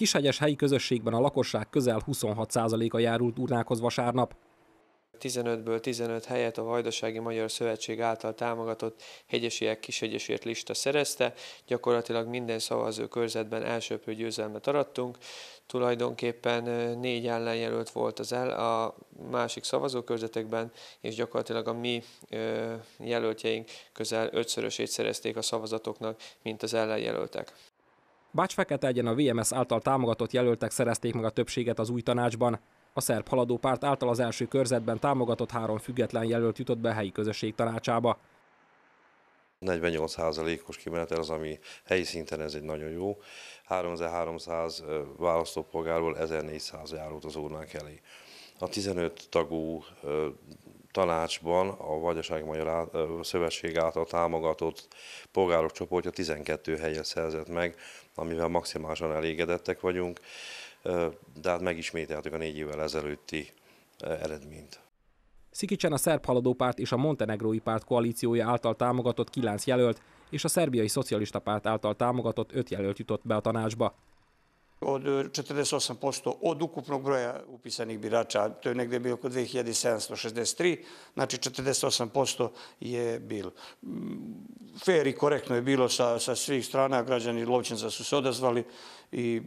Kishegyes helyi közösségben a lakosság közel 26%-a járult urnákhoz vasárnap. 15-ből 15 helyet a Vajdasági Magyar Szövetség által támogatott hegyesiek kishegyesért lista szerezte, gyakorlatilag minden szavazó körzetben elsőprő győzelmet arattunk, tulajdonképpen négy ellenjelölt volt az el a másik szavazókörzetekben, és gyakorlatilag a mi jelöltjeink közel ötszörösét szerezték a szavazatoknak, mint az ellenjelöltek. Bács Fekete egyen a VMS által támogatott jelöltek szerezték meg a többséget az új tanácsban. A szerb haladó párt által az első körzetben támogatott három független jelölt jutott be a helyi közösség tanácsába. 48%-os kimenetel az, ami helyi szinten ez egy nagyon jó. 3300 választópolgárból 1400 járult az urnák elé. A 15 tagú tanácsban a Vagyaság Magyar Szövetség által támogatott polgárok csoportja 12 helyet szerzett meg, amivel maximálisan elégedettek vagyunk, de hát megismételtük a négy évvel ezelőtti eredményt. Szikicsen a szerb haladó párt és a montenegrói párt koalíciója által támogatott 9 jelölt, és a szerbiai szocialista párt által támogatott 5 jelölt jutott be a tanácsba od 48% eh, od ukupnog broja upisanih birača, to je negde bilo oko 2763, znači 48% je bilo. Mm, fer i korektno je bilo sa, sa svih strana, građani Lovćenca su se odazvali i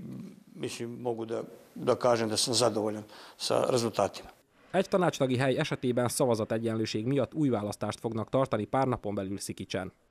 mislim mogu da, da kažem da sam zadovoljan sa rezultatima. Egy tanácstagi hely esetében szavazat egyenlőség miatt új választást fognak tartani pár napon belül Szikicsen.